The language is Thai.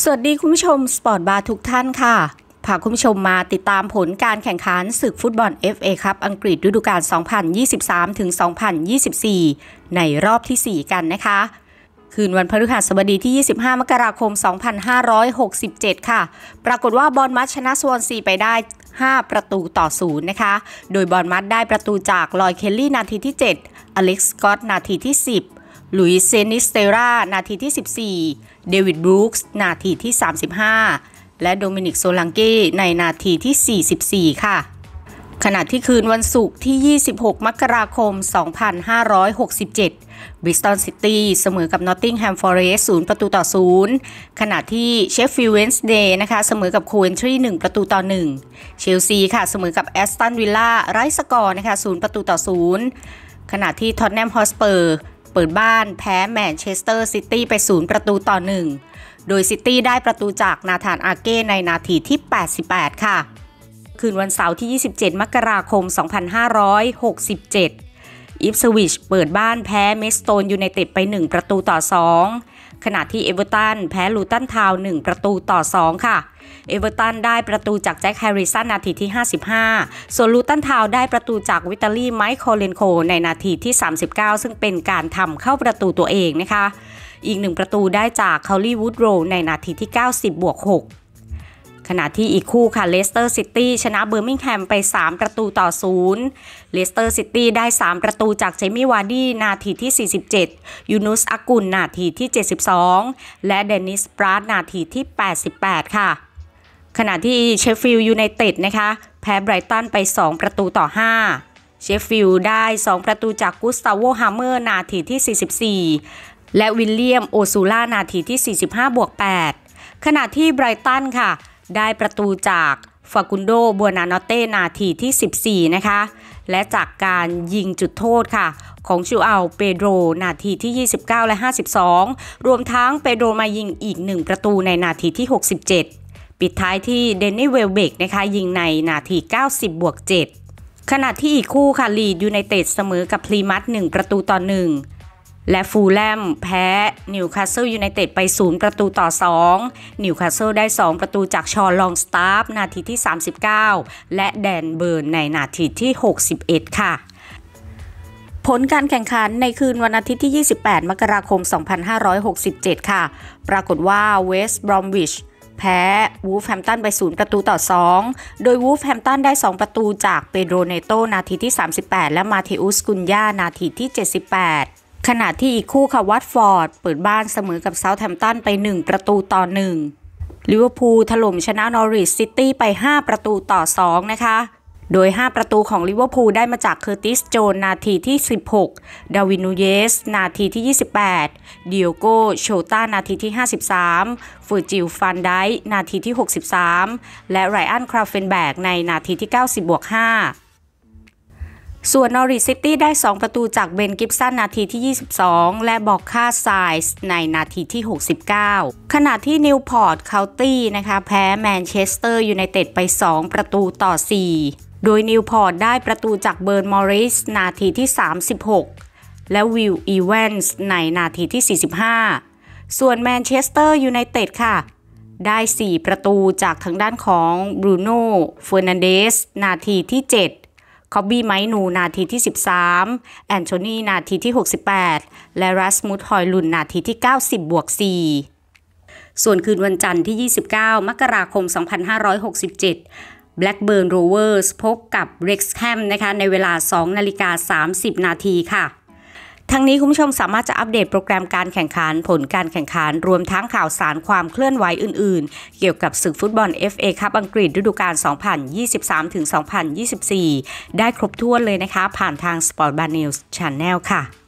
สวัสดีคุณผู้ชมสปอร์ตบาร์ทุกท่านค่ะพาคุณผู้ชมมาติดตามผลการแข่งขันศึกฟุตบอล FA ครับอังกฤษฤดูกาล2023-2024 ในรอบที่ 4 กันนะคะ คืนวันพฤหัสบดีที่ 25 มกราคม 2567 ค่ะ ปรากฏว่าบอลมัดชนะสวนซีไปได้ 5 ประตูต่อศูนย์นะคะ โดยบอลมัดได้ประตูจากลอยเคลลี่นาทีที่ 7 อเล็กซ์สกอต นาทีที่ 10หลุยเซนิสเตรานาทีที่ 14เดวิดบรูคส์นาทีที่ 35 และโดมินิกโซลังเก้ในนาทีที่ 44 ค่ะ ขณะที่คืนวันศุกร์ที่ 26 มกราคม 2567บริสตันซิตี้เสมอกับนอตติงแฮมฟอร์เรสต์0ประตูต่อ 0 ขณะที่เชฟฟิลด์เวนส์เดย์นะคะ เสมอกับโคเวนทรี1ประตูต่อ 1 เชลซีค่ะ เสมอกับแอสตันวิลล่าไร้สกอร์นะคะ 0 ประตูต่อ 0 ขณะที่ท็อตแนมฮอสเปอร์เปิดบ้านแพ้แมนเชสเตอร์ซิตี้ไป 0 ประตูต่อ 1 โดยซิตี้ได้ประตูจากนาธานอาเก้ในนาทีที่ 88 ค่ะ คืนวันเสาร์ที่ 27 มกราคม 2567อิฟสวิชเปิดบ้านแพ้เมสโตนยูไนเต็ดไป 1 ประตูต่อ 2ขณะที่เอเวอร์ตันแพ้ลูตันทาวน์1ประตูต่อ 2 ค่ะ เอเวอร์ตันได้ประตูจากแจ็คแฮร์ริสันนาทีที่ 55 ส่วนลูตันทาวน์ได้ประตูจากวิตาลีไมค์โคเลนโคในนาทีที่ 39 ซึ่งเป็นการทำเข้าประตูตัวเองนะคะ อีกหนึ่งประตูได้จากคาลีวูดโรในนาทีที่ 90 บวก 6ขณะที่อีกคู่ค่ะ เลสเตอร์ซิตี้ชนะเบอร์มิงแฮมไป 3 ประตูต่อศูนย์เลสเตอร์ซิตี้ได้ 3 ประตูจากเจมี่วาร์ดี้นาทีที่ 47 ยูนุสอากุลนาทีที่ 72 และเดนิสปราดนาทีที่ 88 ค่ะ ขณะที่เชฟฟิลด์ยูไนเต็ดนะคะ แพ้ไบรตัน ไป 2 ประตูต่อ5เชฟฟิลด์ได้ 2 ประตูจากกุสตาโวฮามเมอร์ นาทีที่ 44 และวิลเลียมโอซูล่า นาทีที่ 45บวก8ขณะที่ไบรตันค่ะได้ประตูจากฟากุนโดบัวนานอเต้นาทีที่ 14 นะคะ และจากการยิงจุดโทษค่ะ ของชูอัลเปโดรนาทีที่ 29 และ 52 รวมทั้งเปโดรมายิงอีก 1 ประตูในนาทีที่ 67 ปิดท้ายที่เดนนี่เวลเบกนะคะยิงในนาที 90 บวก 7ขณะที่อีกคู่ค่ะลีดยูไนเต็ดเสมอกับพรีมัต1ประตูต่อ 1และฟูลแลมแพ้นิวคาสเซิลยูไนเต็ดไป 0 ประตูต่อ2นิวคาสเซิลได้ 2 ประตูจากชอลองสตาฟนาทีที่ 39 และแดนเบิร์น ในนาทีที่ 61 ค่ะ ผลการแข่งขันในคืนวัน อาทิตย์ที่ 28 มกราคม 2567 ค่ะ ปรากฏว่าเวสต์บรอมวิชแพ้วูฟแฮมตันไป 0 ประตูต่อ 2 โดยวูฟแฮมตันได้ 2 ประตูจากเปโดรเนโต นาทีที่ 38 และมาเทอุสกุนยานาทีที่ 78ขณะที่อีกคู่ค่ะวัตฟอร์ดเปิดบ้านเสมอกับเซาแธมป์ตันไป 1 ประตูต่อ1ลิเวอร์พูลถล่มชนะนอริสซิตี้ไป 5 ประตูต่อ 2 นะคะ โดย 5 ประตูของลิเวอร์พูลได้มาจากเคอร์ติสโจนนาทีที่ 16ดาวินูเยสนาทีที่ 28เดียโกโชต้านาทีที่ 53ฟูจิลฟันไดนาทีที่ 63 และไรอันคราเฟนแบกในนาทีที่ 90บวก5ส่วนนอริสซิตี้ได้ 2 ประตูจากเบนกิฟสันนาทีที่ 22 และบอกค่าไซส์ในนาทีที่ 69 ขณะที่นิวพอร์ตเคานตี้นะคะแพ้แมนเชสเตอร์ยูไนเต็ดไป 2 ประตูต่อ 4 โดยนิวพอร์ตได้ประตูจากเบิร์นมอริสนาทีที่ 36 และวิลอีเวนส์ในนาทีที่ 45 ส่วนแมนเชสเตอร์ยูไนเต็ดค่ะ ได้ 4 ประตูจากทางด้านของบรูโน่เฟอร์นันเดสนาทีที่ 7คอบบี้ไมนูนาทีที่ 13 แอนโทนีนาทีที่ 68 และรัสมุธฮอยลุนนาทีที่ 90 บวก 4 ส่วนคืนวันจันทร์ที่ 29 มกราคม 2567แบล็กเบิร์นโรเวอร์สพบกับเร็กซ์แมนะคะในเวลา2นาฬิกา30 นาทีค่ะทั้งนี้คุณผู้ชมสามารถจะอัปเดตโปรแกรมการแข่งขันผลการแข่งขัน รวมทั้งข่าวสารความเคลื่อนไหวอื่นๆ เกี่ยวกับศึกฟุตบอล FA คัพอังกฤษฤดูกาล2023-2024 ได้ครบถ้วนเลยนะคะ ผ่านทาง Sport Bar News Channel ค่ะ